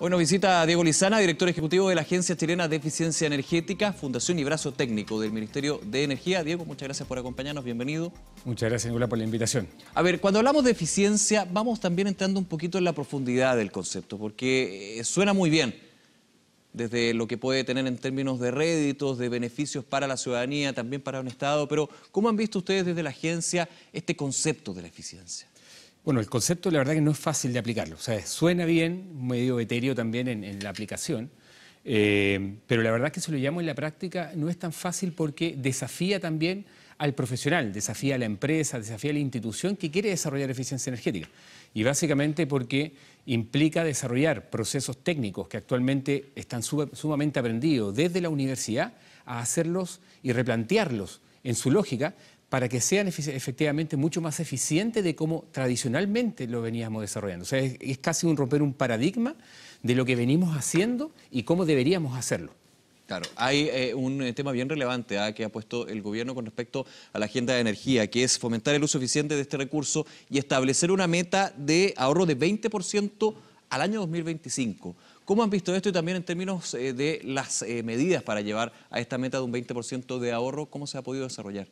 Hoy nos visita Diego Lizana, director ejecutivo de la Agencia Chilena de Eficiencia Energética, Fundación y Brazo Técnico del Ministerio de Energía. Diego, muchas gracias por acompañarnos, bienvenido. Muchas gracias, Nicolás, por la invitación. A ver, cuando hablamos de eficiencia, vamos también entrando un poquito en la profundidad del concepto, porque eh, suena muy bien, desde lo que puede tener en términos de réditos, de beneficios para la ciudadanía, también para un Estado, pero ¿cómo han visto ustedes desde la agencia este concepto de la eficiencia? Bueno, el concepto la verdad que no es fácil de aplicarlo. O sea, suena bien, medio etéreo también en, la aplicación, eh, pero la verdad que se lo llamo en la práctica no es tan fácil porque desafía también al profesional, desafía a la empresa, desafía a la institución que quiere desarrollar eficiencia energética. Y básicamente porque implica desarrollar procesos técnicos que actualmente están sumamente aprendidos desde la universidad a hacerlos y replantearlos en su lógica para que sean efectivamente mucho más eficientes de cómo tradicionalmente lo veníamos desarrollando. O sea, es, casi un romper un paradigma de lo que venimos haciendo y cómo deberíamos hacerlo. Claro, hay eh, un eh, tema bien relevante ah, que ha puesto el gobierno con respecto a la agenda de energía, que es fomentar el uso eficiente de este recurso y establecer una meta de ahorro de 20% al año 2025. ¿Cómo han visto esto y también en términos eh, de las medidas para llevar a esta meta de un 20% de ahorro, cómo se ha podido desarrollar?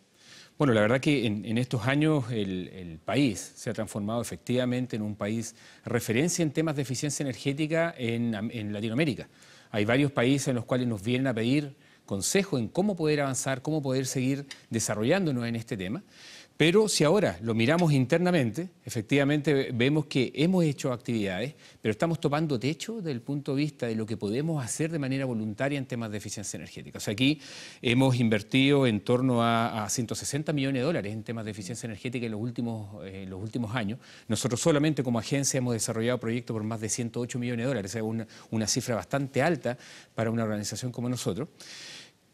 Bueno, la verdad que en, estos años el, país se ha transformado efectivamente en un país referencia en temas de eficiencia energética en, en Latinoamérica. Hay varios países en los cuales nos vienen a pedir consejo en cómo poder avanzar, cómo poder seguir desarrollándonos en este tema. Pero si ahora lo miramos internamente, efectivamente vemos que hemos hecho actividades, pero estamos topando techo desde el punto de vista de lo que podemos hacer de manera voluntaria en temas de eficiencia energética. O sea, aquí hemos invertido en torno a, 160 millones de dólares en temas de eficiencia energética en los últimos, eh, los últimos años. Nosotros solamente como agencia hemos desarrollado proyectos por más de 108 millones de dólares, es una cifra bastante alta para una organización como nosotros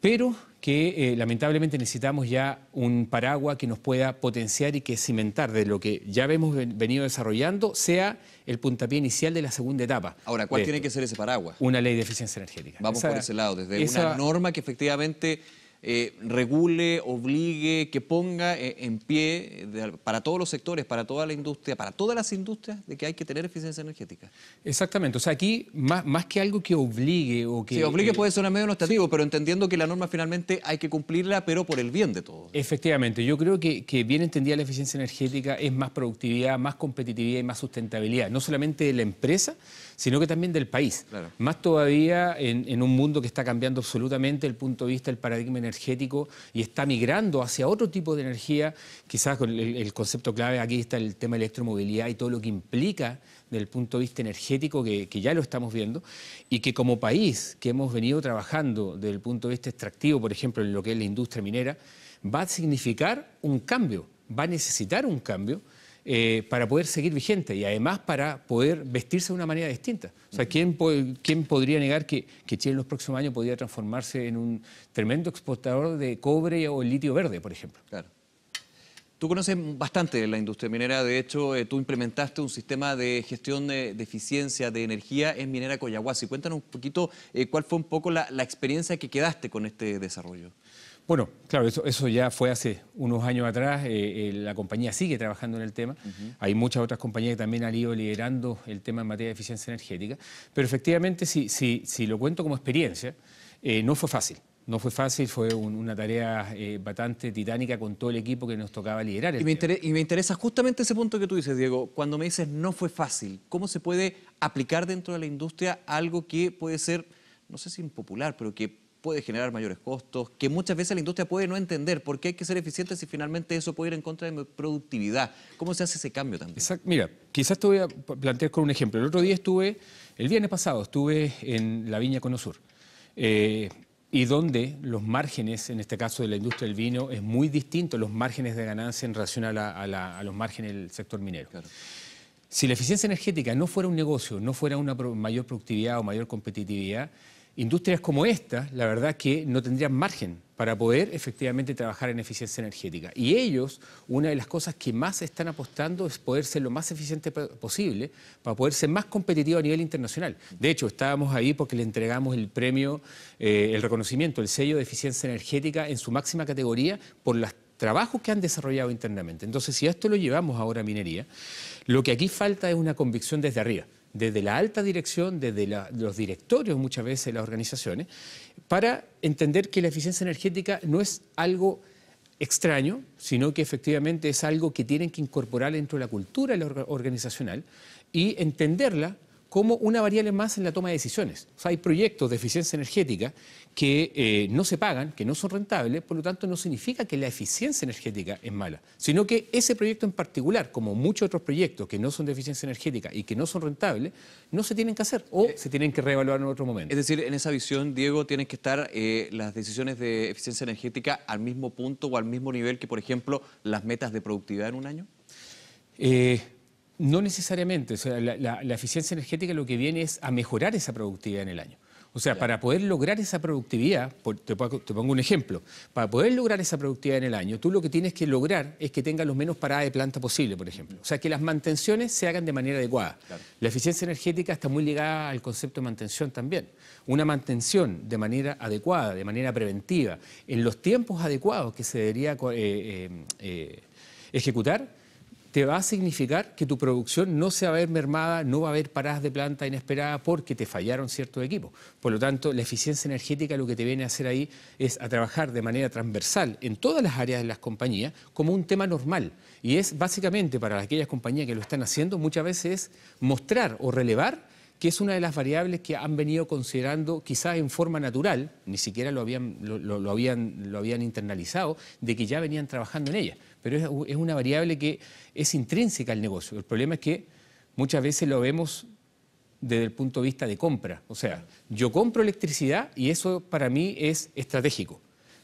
pero que eh, lamentablemente necesitamos ya un paraguas que nos pueda potenciar y que cimentar de lo que ya hemos venido desarrollando sea el puntapié inicial de la segunda etapa. Ahora, ¿cuál tiene que ser ese paraguas? Una ley de eficiencia energética. Vamos por ese lado, desde esa... una norma que efectivamente eh, regule, obligue, que ponga eh, en pie para todos los sectores, para toda la industria, para todas las industrias, de que hay que tener eficiencia energética. Exactamente, o sea, aquí más, que algo que obligue o que... Sí, obligue eh, puede puede un medio notativo, pero entendiendo que la norma finalmente hay que cumplirla, pero por el bien de todos. Efectivamente, yo creo que, bien entendida la eficiencia energética es más productividad, más competitividad y más sustentabilidad, no solamente de la empresa, sino que también del país. Más todavía en, en un mundo que está cambiando absolutamente el punto de vista del paradigma energético energético y está migrando hacia otro tipo de energía, quizás con el, concepto clave aquí está el tema de electromovilidad y todo lo que implica desde el punto de vista energético, que, que, ya lo estamos viendo, y que como país que hemos venido trabajando desde el punto de vista extractivo, por ejemplo, en lo que es la industria minera, va a significar un cambio, va a necesitar un cambio eh, para poder seguir vigente y además para poder vestirse de una manera distinta. O sea, ¿quién, quién podría negar que, Chile en los próximos años podría transformarse en un tremendo exportador de cobre o litio verde, por ejemplo? Claro. Tú conoces bastante la industria minera, de hecho, eh, tú implementaste un sistema de gestión de, eficiencia de energía en Minera Coyahuasi. Cuéntanos un poquito eh, cuál fue un poco la experiencia que quedaste con este desarrollo. Bueno, claro, eso, eso ya fue hace unos años atrás. Eh, eh, la compañía sigue trabajando en el tema. Hay muchas otras compañías que también han ido liderando el tema en materia de eficiencia energética. Pero efectivamente, si, lo cuento como experiencia, eh, no fue fácil. No fue fácil, fue una tarea bastante titánica con todo el equipo que nos tocaba liderar. y me, interesa, justamente ese punto que tú dices, Diego, cuando me dices no fue fácil, ¿cómo se puede aplicar dentro de la industria algo que puede ser, no sé si impopular, pero que puede generar mayores costos, que muchas veces la industria puede no entender por qué hay que ser eficiente si finalmente eso puede ir en contra de mi productividad. ¿Cómo se hace ese cambio también? Mira, quizás te voy a plantear con un ejemplo. El otro día estuve, el viernes pasado, estuve en la Viña Conosur. Eh, y donde los márgenes, en este caso de la industria del vino, es muy distinto los márgenes de ganancia en relación a, los márgenes del sector minero. Si la eficiencia energética no fuera un negocio, no fuera una mayor productividad o mayor competitividad, industrias como esta, la verdad que no tendrían margen para poder efectivamente trabajar en eficiencia energética. Y ellos, una de las cosas que más están apostando es poder ser lo más eficiente posible para poder ser más competitivo a nivel internacional. De hecho, estábamos ahí porque le entregamos el premio, eh, el reconocimiento, el sello de eficiencia energética en su máxima categoría por los trabajos que han desarrollado internamente. Entonces, si esto lo llevamos ahora a minería, lo que aquí falta es una convicción desde arriba desde la alta dirección, desde los directorios muchas veces de las organizaciones, para entender que la eficiencia energética no es algo extraño, sino que efectivamente es algo que tienen que incorporar dentro de la cultura organizacional y entenderla como una variable más en la toma de decisiones. O sea, hay proyectos de eficiencia energética que eh, no se pagan, que no son rentables, por lo tanto no significa que la eficiencia energética es mala, sino que ese proyecto en particular, como muchos otros proyectos que no son de eficiencia energética y que no son rentables, no se tienen que hacer o eh, se tienen que reevaluar en otro momento. Es decir, en esa visión, Diego, tienen que estar eh, las decisiones de eficiencia energética al mismo punto o al mismo nivel que, por ejemplo, las metas de productividad en un año. No necesariamente. O sea, la, eficiencia energética lo que viene es a mejorar esa productividad en el año. O sea, para poder lograr esa productividad, te, pongo un ejemplo, para poder lograr esa productividad en el año, tú lo que tienes que lograr es que tengas lo menos paradas de planta posible, por ejemplo. O sea, que las mantenciones se hagan de manera adecuada. La eficiencia energética está muy ligada al concepto de mantención también. Una mantención de manera adecuada, de manera preventiva, en los tiempos adecuados que se debería eh, eh, eh, ejecutar, te va a significar que tu producción no se va a ver mermada, no va a haber paradas de planta inesperadas porque te fallaron ciertos equipos. Por lo tanto, la eficiencia energética lo que te viene a hacer ahí es a trabajar de manera transversal en todas las áreas de las compañías como un tema normal. Y es básicamente para aquellas compañías que lo están haciendo muchas veces mostrar o relevar que es una de las variables que han venido considerando quizás en forma natural, ni siquiera lo habían, lo habían, lo habían internalizado, de que ya venían trabajando en ella pero es, una variable que es intrínseca al negocio. El problema es que muchas veces lo vemos desde el punto de vista de compra. O sea, yo compro electricidad y eso para mí es estratégico.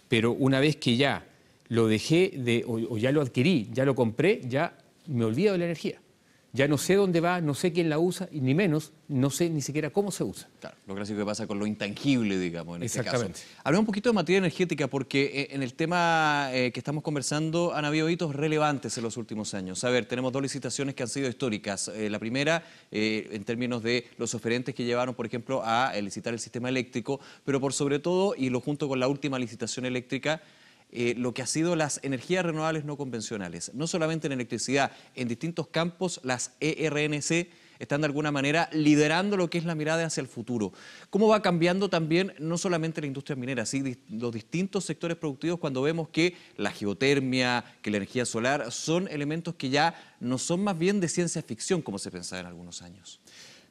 Pero una vez que ya lo dejé de, o, o ya lo adquirí, ya lo compré, ya me olvido de la energía. Ya no sé dónde va, no sé quién la usa, y ni menos, no sé ni siquiera cómo se usa. Claro, lo clásico que pasa con lo intangible, digamos, en Exactamente. este caso. Hablemos un poquito de materia energética, porque eh, en el tema eh, que estamos conversando han habido hitos relevantes en los últimos años. A ver, tenemos dos licitaciones que han sido históricas. Eh, la primera, en términos de los oferentes que llevaron, por ejemplo, a licitar el sistema eléctrico, pero por sobre todo, y lo junto con la última licitación eléctrica, eh, lo que ha sido las energías renovables no convencionales. No solamente en electricidad, en distintos campos las ERNC están de alguna manera liderando lo que es la mirada hacia el futuro. ¿Cómo va cambiando también no solamente la industria minera, sino los distintos sectores productivos cuando vemos que la geotermia, que la energía solar son elementos que ya no son más bien de ciencia ficción como se pensaba en algunos años?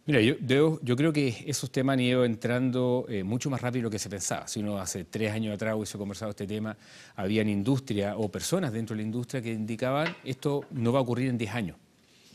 Mira, yo, creo que esos temas han ido entrando eh, mucho más rápido de lo que se pensaba. Si uno hace tres años atrás hubiese conversado este tema, habían industria o personas dentro de la industria que indicaban esto no va a ocurrir en diez años.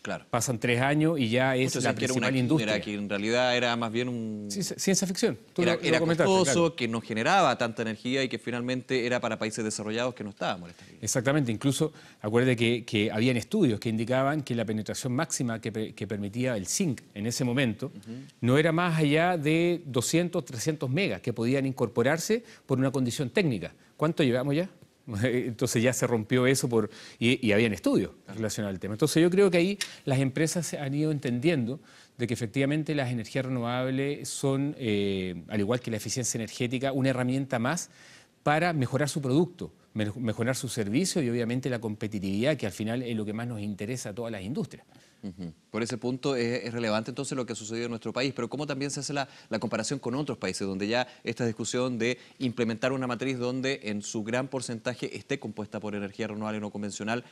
Claro. Pasan tres años y ya es la principal industria. Era que en realidad era más bien un... Ciencia, ficción. era, costoso, que no generaba tanta energía y que finalmente era para países desarrollados que no estaban molestando. Exactamente. Incluso, acuerde que, habían estudios que indicaban que la penetración máxima que, permitía el zinc en ese momento no era más allá de 200, 300 megas que podían incorporarse por una condición técnica. ¿Cuánto llevamos ya? Entonces ya se rompió eso por, y, había en estudios relacionados al tema. Entonces yo creo que ahí las empresas han ido entendiendo de que efectivamente las energías renovables son, eh, al igual que la eficiencia energética, una herramienta más para mejorar su producto mejorar su servicio y obviamente la competitividad, que al final es lo que más nos interesa a todas las industrias. Por ese punto es, relevante entonces lo que ha sucedido en nuestro país, pero cómo también se hace la, comparación con otros países, donde ya esta discusión de implementar una matriz donde en su gran porcentaje esté compuesta por energía renovable no convencional,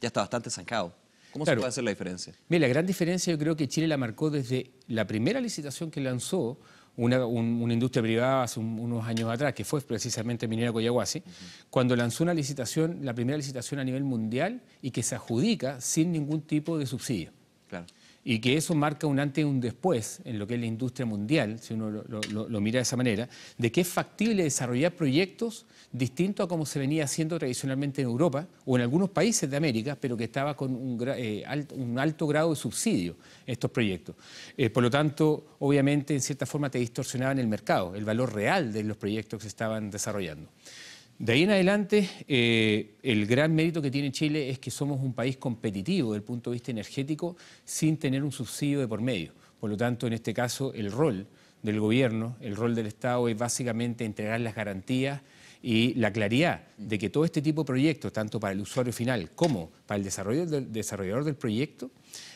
ya está bastante zancado. ¿Cómo se puede hacer la diferencia? Mira, la gran diferencia yo creo que Chile la marcó desde la primera licitación que lanzó, una, una industria privada hace unos años atrás, que fue precisamente Minera Coyahuasi, cuando lanzó una licitación, la primera licitación a nivel mundial y que se adjudica sin ningún tipo de subsidio. Claro y que eso marca un antes y un después en lo que es la industria mundial, si uno lo, mira de esa manera, de que es factible desarrollar proyectos distintos a como se venía haciendo tradicionalmente en Europa o en algunos países de América, pero que estaba con un, eh, alto, grado de subsidio estos proyectos. Eh, por lo tanto, obviamente, en cierta forma te distorsionaban el mercado, el valor real de los proyectos que se estaban desarrollando. De ahí en adelante, eh, el gran mérito que tiene Chile es que somos un país competitivo desde el punto de vista energético sin tener un subsidio de por medio. Por lo tanto, en este caso, el rol del gobierno, el rol del Estado es básicamente entregar las garantías y la claridad de que todo este tipo de proyectos, tanto para el usuario final como para el desarrollador del, proyecto,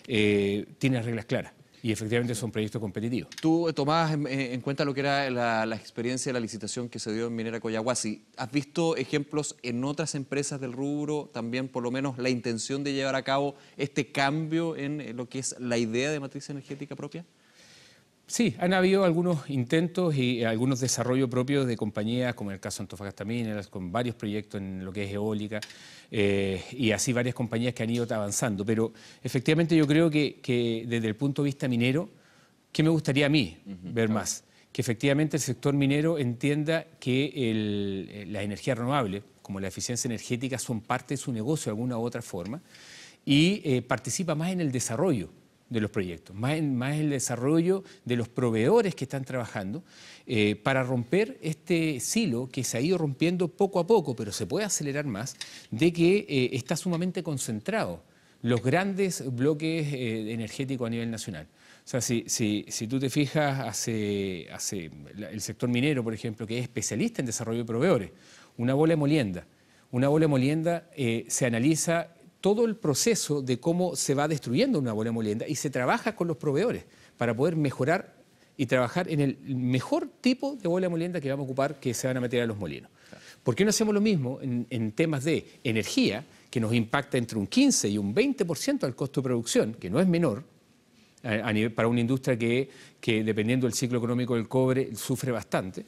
eh, tiene reglas claras y efectivamente son proyectos competitivos. Tú eh, tomabas eh, en, cuenta lo que era la, la, experiencia de la licitación que se dio en Minera Coyahuasi. ¿Has visto ejemplos en otras empresas del rubro, también por lo menos la intención de llevar a cabo este cambio en eh, lo que es la idea de matriz energética propia? Sí, han habido algunos intentos y eh, algunos desarrollos propios de compañías, como en el caso de Antofagasta Minerals, con varios proyectos en lo que es eólica, eh, y así varias compañías que han ido avanzando. Pero efectivamente yo creo que, desde el punto de vista minero, ¿qué me gustaría a mí ver más? Que efectivamente el sector minero entienda que las eh, la energía renovable, como la eficiencia energética, son parte de su negocio de alguna u otra forma, y participa más en el desarrollo de los proyectos, más, más el desarrollo de los proveedores que están trabajando eh, para romper este silo que se ha ido rompiendo poco a poco, pero se puede acelerar más, de que eh, está sumamente concentrado los grandes bloques eh, energéticos a nivel nacional. O sea, si, si, si tú te fijas, hace, hace el sector minero, por ejemplo, que es especialista en desarrollo de proveedores, una bola de molienda. Una bola de molienda se analiza todo el proceso de cómo se va destruyendo una bola molienda y se trabaja con los proveedores para poder mejorar y trabajar en el mejor tipo de bola molienda que vamos a ocupar que se van a meter a los molinos. ¿Por qué no hacemos lo mismo en, temas de energía, que nos impacta entre un 15 y un 20% al costo de producción, que no es menor, para una industria que, dependiendo del ciclo económico del cobre, sufre bastante,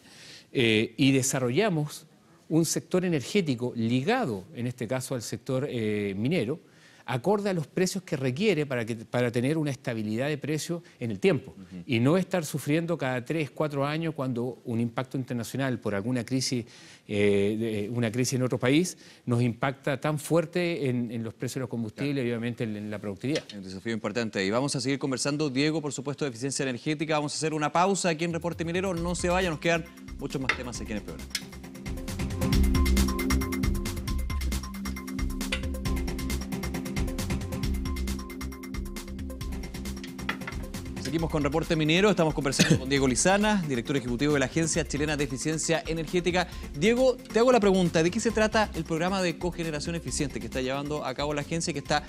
eh, y desarrollamos un sector energético ligado, en este caso, al sector eh, minero, acorde a los precios que requiere para, que, para tener una estabilidad de precio en el tiempo y no estar sufriendo cada tres, cuatro años cuando un impacto internacional por alguna crisis, eh, una crisis en otro país, nos impacta tan fuerte en, los precios de los combustibles y obviamente en, en, la productividad. Un desafío importante y vamos a seguir conversando, Diego, por supuesto, de eficiencia energética. Vamos a hacer una pausa aquí en Reporte Minero. No se vayan, nos quedan muchos más temas aquí en el programa. Seguimos con Reporte Minero, estamos conversando con Diego Lizana, director ejecutivo de la Agencia Chilena de Eficiencia Energética. Diego, te hago la pregunta, ¿de qué se trata el programa de cogeneración eficiente que está llevando a cabo la agencia y que está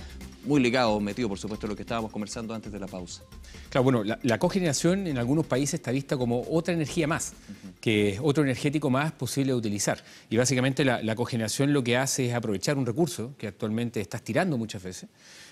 muy ligado, metido por supuesto a lo que estábamos conversando antes de la pausa. Claro, bueno, la, la cogeneración en algunos países está vista como otra energía más, que es otro energético más posible de utilizar. Y básicamente la, la cogeneración lo que hace es aprovechar un recurso que actualmente estás tirando muchas veces,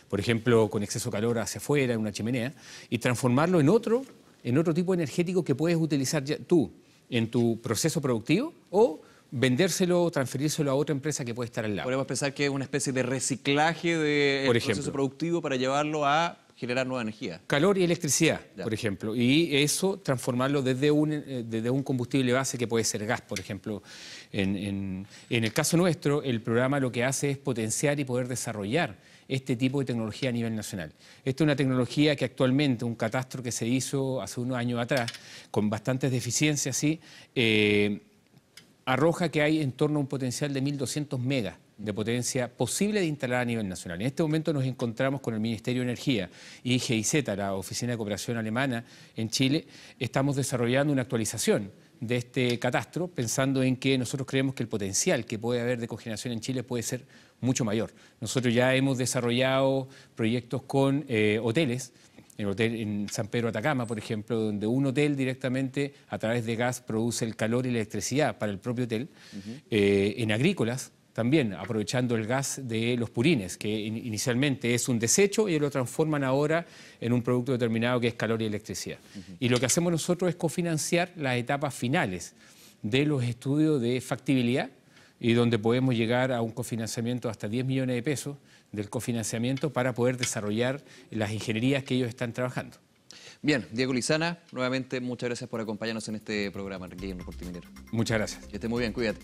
por ejemplo, con exceso de calor hacia afuera, en una chimenea, y transformarlo en otro, en otro tipo energético que puedes utilizar tú en tu proceso productivo o vendérselo o transferírselo a otra empresa que puede estar al lado. Podemos pensar que es una especie de reciclaje del de proceso productivo para llevarlo a generar nueva energía. Calor y electricidad, por ejemplo. Y eso transformarlo desde un, eh, desde un combustible base que puede ser gas, por ejemplo. En, el caso nuestro, el programa lo que hace es potenciar y poder desarrollar este tipo de tecnología a nivel nacional. Esta es una tecnología que actualmente, un catastro que se hizo hace unos años atrás, con bastantes deficiencias, sí, eh, arroja que hay en torno a un potencial de 1.200 megas de potencia posible de instalar a nivel nacional. En este momento nos encontramos con el Ministerio de Energía y GIZ, la Oficina de Cooperación Alemana en Chile, estamos desarrollando una actualización de este catastro, pensando en que nosotros creemos que el potencial que puede haber de cogeneración en Chile puede ser mucho mayor. Nosotros ya hemos desarrollado proyectos con eh, hoteles hotel en San Pedro Atacama, por ejemplo, donde un hotel directamente a través de gas produce el calor y la electricidad para el propio hotel, eh, en agrícolas también, aprovechando el gas de los purines, que inicialmente es un desecho y lo transforman ahora en un producto determinado que es calor y electricidad. Y lo que hacemos nosotros es cofinanciar las etapas finales de los estudios de factibilidad y donde podemos llegar a un cofinanciamiento hasta 10 millones de pesos del cofinanciamiento para poder desarrollar las ingenierías que ellos están trabajando. Bien, Diego Lizana, nuevamente muchas gracias por acompañarnos en este programa, aquí en Muchas gracias. Que esté muy bien, cuídate.